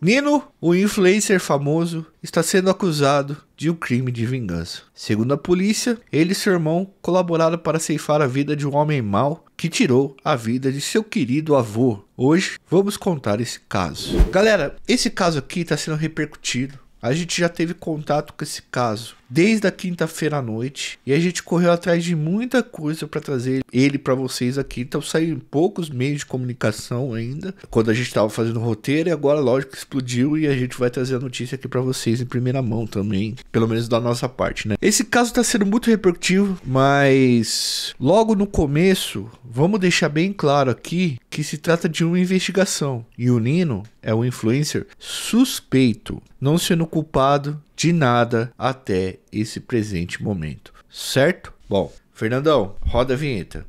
Nino, o influencer famoso, está sendo acusado de um crime de vingança. Segundo a polícia, ele e seu irmão colaboraram para ceifar a vida de um homem mau que tirou a vida de seu querido avô. Hoje vamos contar esse caso. Galera, esse caso aqui está sendo repercutido a gente já teve contato com esse caso desde a quinta-feira à noite e a gente correu atrás de muita coisa para trazer ele para vocês aqui. Então saíram poucos meios de comunicação ainda quando a gente estava fazendo o roteiro e agora, lógico, explodiu e a gente vai trazer a notícia aqui para vocês em primeira mão também, pelo menos da nossa parte, né? Esse caso está sendo muito repercutivo, mas logo no começo, vamos deixar bem claro aqui que se trata de uma investigação e o Nino é um influencer suspeito, não sendo culpado de nada até esse presente momento, certo? Bom, Fernandão, roda a vinheta.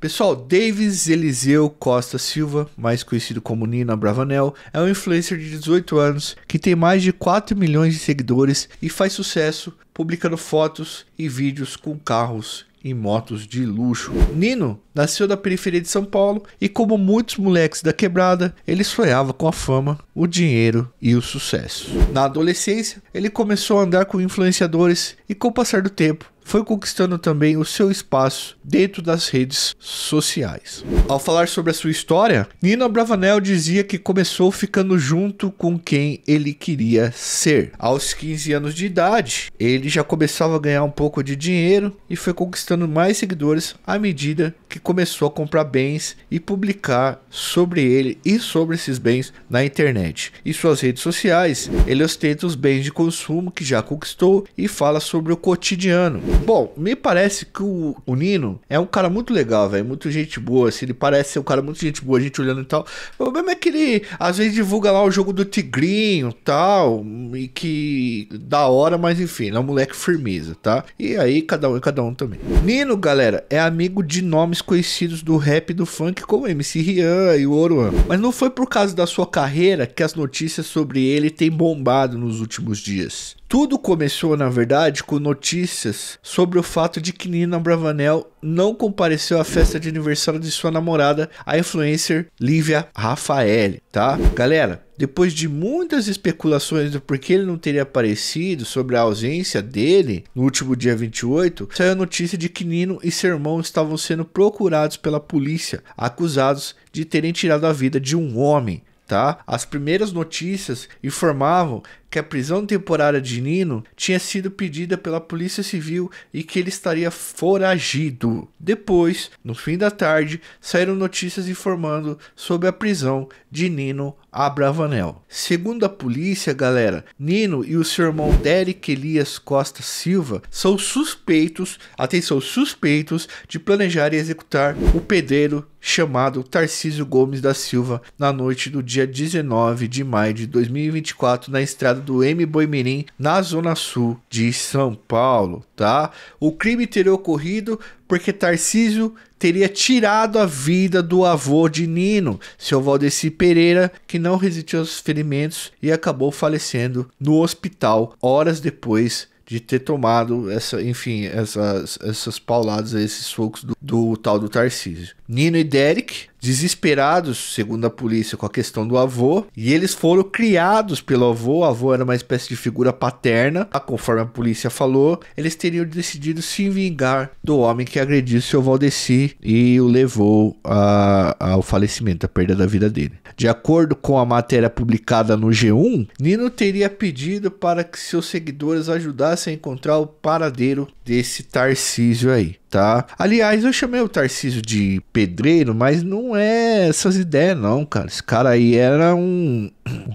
Pessoal, Davis Eliseu Costa Silva, mais conhecido como Nina Bravanel, é um influencer de 18 anos que tem mais de 4 milhões de seguidores e faz sucesso publicando fotos e vídeos com carros e motos de luxo. Nino nasceu da periferia de São Paulo e, como muitos moleques da quebrada, ele sonhava com a fama, o dinheiro e o sucesso. Na adolescência, ele começou a andar com influenciadores e, com o passar do tempo, foi conquistando também o seu espaço dentro das redes sociais. Ao falar sobre a sua história, Nino Bravanel dizia que começou ficando junto com quem ele queria ser. Aos 15 anos de idade, ele já começava a ganhar um pouco de dinheiro e foi conquistando mais seguidores à medida que começou a comprar bens e publicar sobre ele e sobre esses bens na internet. Em suas redes sociais, ele ostenta os bens de consumo que já conquistou e fala sobre o cotidiano. Bom, me parece que o, o Nino é um cara muito legal, velho, muito gente boa, assim, ele parece ser um cara muito gente boa, gente olhando e tal. O problema é que ele às vezes divulga lá o jogo do tigrinho, tal, e que da hora, mas enfim, é um moleque firmeza, tá? E aí cada um, e cada um também. Nino, galera, é amigo de nomes mais conhecidos do rap e do funk, como MC Rian e o Oruan. Mas não foi por causa da sua carreira que as notícias sobre ele têm bombado nos últimos dias. Tudo começou, na verdade, com notícias sobre o fato de que Nina Bravanel não compareceu à festa de aniversário de sua namorada, a influencer Lívia Rafael, tá? Galera, depois de muitas especulações do porquê ele não teria aparecido, sobre a ausência dele no último dia 28, saiu a notícia de que Nino e seu irmão estavam sendo procurados pela polícia, acusados de terem tirado a vida de um homem. Tá? As primeiras notícias informavam que a prisão temporária de Nino tinha sido pedida pela Polícia Civil e que ele estaria foragido. Depois, no fim da tarde, saíram notícias informando sobre a prisão de Nino Abravanel. Segundo a polícia, galera, Nino e o seu irmão Derek Elias Costa Silva são suspeitos, atenção, suspeitos de planejar e executar o pedreiro chamado Tarcísio Gomes da Silva na noite do dia 19 de maio de 2024 na estrada do M. Boimirim, na zona sul de São Paulo, tá? O crime teria ocorrido porque Tarcísio teria tirado a vida do avô de Nino, seu Valdeci Pereira, que não resistiu aos ferimentos e acabou falecendo no hospital horas depois de ter tomado essa, enfim, essas, essas pauladas, esses focos do, do, tal do Tarcísio. Nino e Derek desesperados, segundo a polícia, com a questão do avô, e eles foram criados pelo avô. O avô era uma espécie de figura paterna, tá? conforme a polícia falou. Eles teriam decidido se vingar do homem que agrediu seu Valdeci e o levou a, ao falecimento, à perda da vida dele. De acordo com a matéria publicada no G1, Nino teria pedido para que seus seguidores ajudassem a encontrar o paradeiro desse Tarcísio aí, tá? Aliás, eu chamei o Tarcísio de pedreiro, mas não é essas ideias não, cara. Esse cara aí era um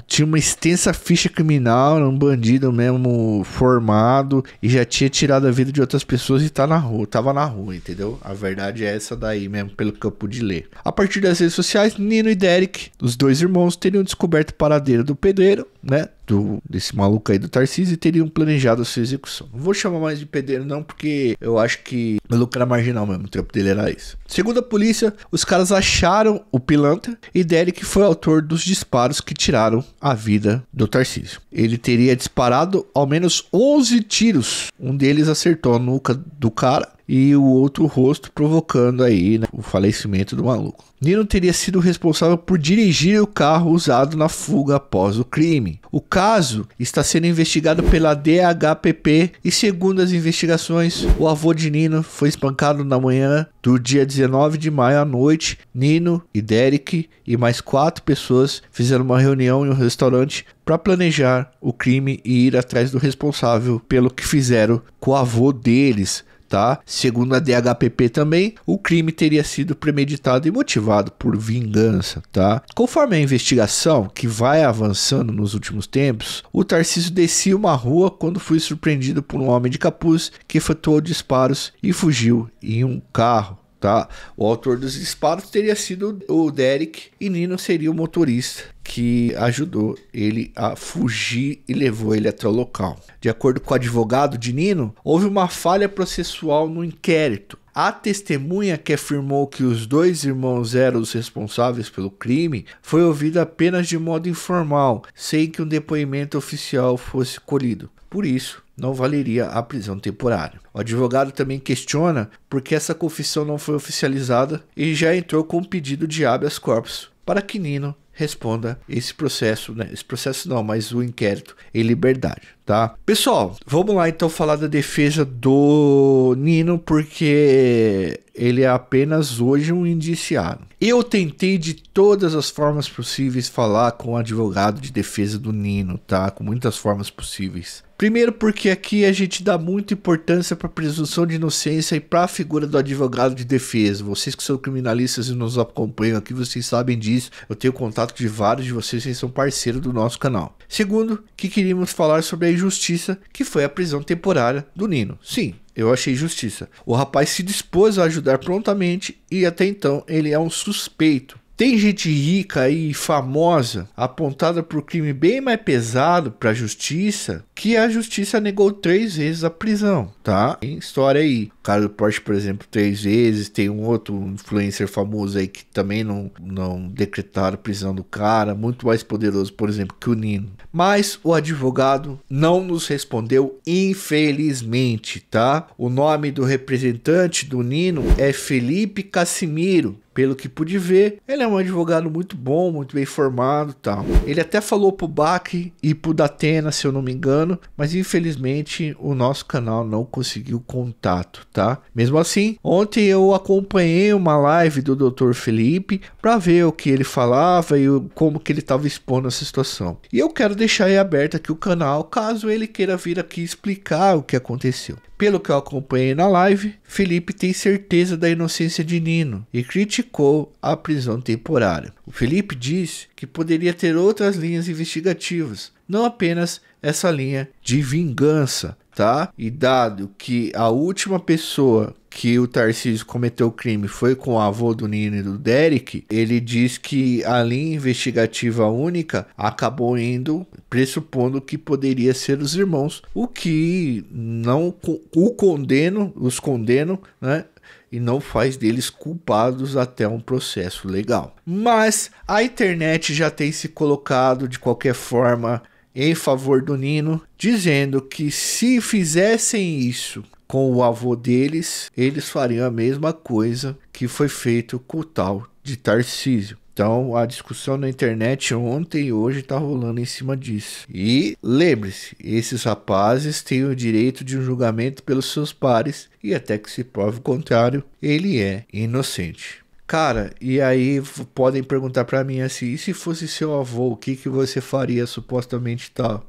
tinha uma extensa ficha criminal, era um bandido mesmo formado e já tinha tirado a vida de outras pessoas e tá na rua, tava na rua, entendeu? A verdade é essa daí mesmo, pelo que eu pude ler. A partir das redes sociais, Nino e Derek, os dois irmãos, teriam descoberto o paradeiro do pedreiro, né? do, desse maluco aí do Tarcísio teriam planejado a sua execução. Não vou chamar mais de pedreiro, não, porque eu acho que o maluco era marginal mesmo. O tempo dele era isso. Segundo a polícia, os caras acharam o pilantra e Derek foi autor dos disparos que tiraram a vida do Tarcísio. Ele teria disparado ao menos 11 tiros. Um deles acertou a nuca do cara e o outro rosto provocando aí né, o falecimento do maluco. Nino teria sido responsável por dirigir o carro usado na fuga após o crime. O caso está sendo investigado pela DHPP e segundo as investigações, o avô de Nino foi espancado na manhã do dia 19 de maio à noite. Nino e Derek e mais quatro pessoas fizeram uma reunião em um restaurante para planejar o crime e ir atrás do responsável pelo que fizeram com o avô deles tá? Segundo a DHPP também, o crime teria sido premeditado e motivado por vingança, tá? Conforme a investigação, que vai avançando nos últimos tempos, o Tarcísio descia uma rua quando foi surpreendido por um homem de capuz que efetuou disparos e fugiu em um carro. Tá? O autor dos disparos teria sido o Derek e Nino seria o motorista que ajudou ele a fugir e levou ele até o local. De acordo com o advogado de Nino, houve uma falha processual no inquérito. A testemunha que afirmou que os dois irmãos eram os responsáveis pelo crime foi ouvida apenas de modo informal, sem que um depoimento oficial fosse colhido. Por isso, não valeria a prisão temporária. O advogado também questiona por que essa confissão não foi oficializada e já entrou com um pedido de habeas corpus para que Nino responda esse processo, né? Esse processo não, mas o inquérito em liberdade, tá? Pessoal, vamos lá então falar da defesa do Nino, porque ele é apenas hoje um indiciado. Eu tentei de todas as formas possíveis falar com o advogado de defesa do Nino, tá? Com muitas formas possíveis. Primeiro, porque aqui a gente dá muita importância para a presunção de inocência e para a figura do advogado de defesa. Vocês que são criminalistas e nos acompanham aqui, vocês sabem disso. Eu tenho contato de vários de vocês, vocês são parceiros do nosso canal. Segundo, que queríamos falar sobre a injustiça que foi a prisão temporária do Nino. Sim, eu achei justiça. O rapaz se dispôs a ajudar prontamente e até então ele é um suspeito. Tem gente rica e famosa apontada por crime bem mais pesado para a justiça que a justiça negou três vezes a prisão, tá? Tem história aí. O cara do Porsche, por exemplo, três vezes. Tem um outro influencer famoso aí que também não, não decretaram prisão do cara. Muito mais poderoso, por exemplo, que o Nino. Mas o advogado não nos respondeu, infelizmente, tá? O nome do representante do Nino é Felipe Casimiro. Pelo que pude ver, ele é um advogado muito bom, muito bem formado tal. Ele até falou pro Bach e pro Datena, se eu não me engano, mas infelizmente o nosso canal não conseguiu contato, tá? Mesmo assim, ontem eu acompanhei uma live do Dr. Felipe para ver o que ele falava e como que ele estava expondo essa situação. E eu quero deixar aí aberto aqui o canal caso ele queira vir aqui explicar o que aconteceu. Pelo que eu acompanhei na live, Felipe tem certeza da inocência de Nino e criticou a prisão temporária. O Felipe diz que poderia ter outras linhas investigativas, não apenas essa linha de vingança, tá? E dado que a última pessoa que o Tarcísio cometeu o crime foi com o avô do Nino e do Derek, ele diz que a linha investigativa única acabou indo pressupondo que poderia ser os irmãos, o que não o condeno, os condeno, né? e não faz deles culpados até um processo legal. Mas a internet já tem se colocado de qualquer forma em favor do Nino, dizendo que se fizessem isso com o avô deles, eles fariam a mesma coisa que foi feito com o tal de Tarcísio. Então a discussão na internet ontem e hoje está rolando em cima disso. E lembre-se, esses rapazes têm o direito de um julgamento pelos seus pares e até que se prove o contrário, ele é inocente. Cara, e aí podem perguntar para mim assim, e se fosse seu avô, o que, que você faria supostamente tal?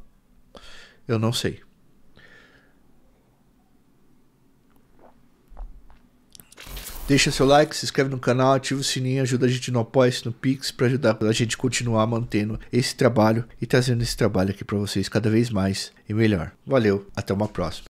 Eu não sei. Deixa seu like, se inscreve no canal, ativa o sininho, ajuda a gente no Apoia-se, no Pix, para ajudar a gente continuar mantendo esse trabalho e trazendo esse trabalho aqui para vocês cada vez mais e melhor. Valeu, até uma próxima.